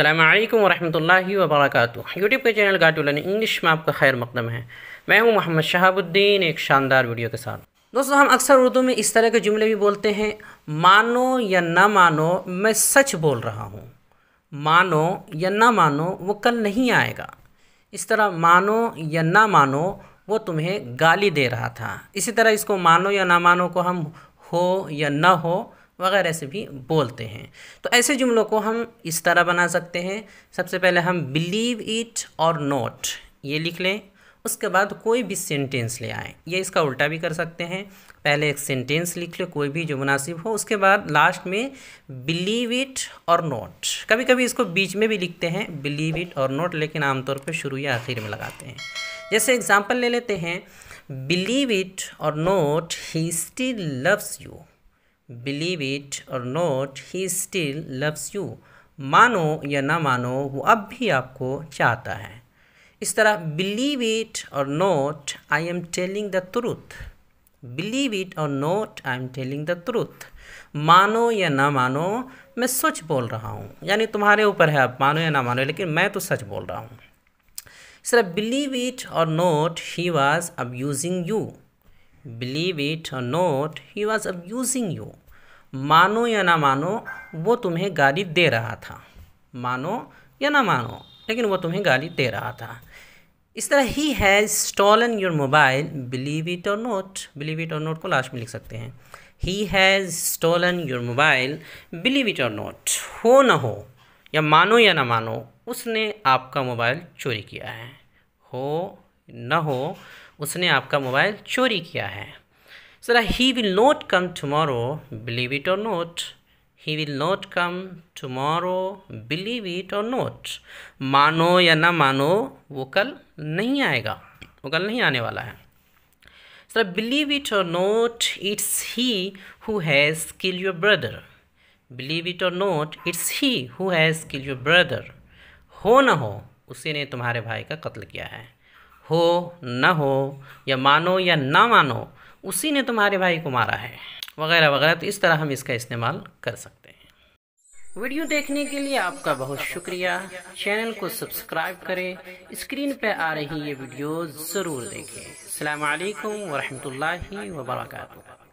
अल्लाम वरहमल वबरक यूट्यूब के चैनल गाटू लर्न इंग्लिश में आपका खैर मकदम है मैं हूं मोहम्मद शहाबुद्दीन एक शानदार वीडियो के साथ दोस्तों हम अक्सर उर्दू में इस तरह के जुमले भी बोलते हैं मानो या ना मानो मैं सच बोल रहा हूँ मानो या ना मानो वो कल नहीं आएगा इस तरह मानो या ना मानो वो तुम्हें गाली दे रहा था इसी तरह इसको मानो या ना मानो को हम हो या ना हो वगैरह से भी बोलते हैं तो ऐसे जुमलों को हम इस तरह बना सकते हैं सबसे पहले हम बिलीव इट और नोट ये लिख लें उसके बाद कोई भी सेंटेंस ले आए ये इसका उल्टा भी कर सकते हैं पहले एक सेंटेंस लिख लें कोई भी जो मुनासिब हो उसके बाद लास्ट में बिलीव इट और नोट कभी कभी इसको बीच में भी लिखते हैं बिलीव इट और नोट लेकिन आमतौर पर शुरू या आखिर में लगाते हैं जैसे एग्ज़ाम्पल ले लेते हैं believe it or not he still loves you believe it or not he still loves you मानो या ना मानो वो अब भी आपको चाहता है इस तरह believe it or not I am telling the truth believe it or not I am telling the truth मानो या ना मानो मैं सच बोल रहा हूँ यानी तुम्हारे ऊपर है आप मानो या ना मानो लेकिन मैं तो सच बोल रहा हूँ इस तरह believe it or not he was abusing you believe it or not he was abusing you मानो या ना मानो वो तुम्हें गाली दे रहा था मानो या ना मानो लेकिन वो तुम्हें गाली दे रहा था इस तरह he has stolen your mobile believe it or not believe it or not को लास्ट में लिख सकते हैं he has stolen your mobile believe it or not हो ना हो या मानो या ना मानो उसने आपका मोबाइल चोरी किया है हो ना हो उसने आपका मोबाइल चोरी किया है sir he will not come tomorrow believe it or not he will not come tomorrow believe it or not मानो या ना मानो वो कल नहीं आएगा वो कल नहीं आने वाला है sir believe it or not it's he who has kill your brother believe it or not it's he who has kill your brother हो ना हो उसी ने तुम्हारे भाई का कत्ल किया है हो न हो या मानो या ना मानो उसी ने तुम्हारे भाई को मारा है वगैरह वगैरह तो इस तरह हम इसका इस्तेमाल कर सकते हैं वीडियो देखने के लिए आपका बहुत शुक्रिया चैनल को सब्सक्राइब करें स्क्रीन पर आ रही ये वीडियो ज़रूर देखें अल्लाम वरहमल वर्का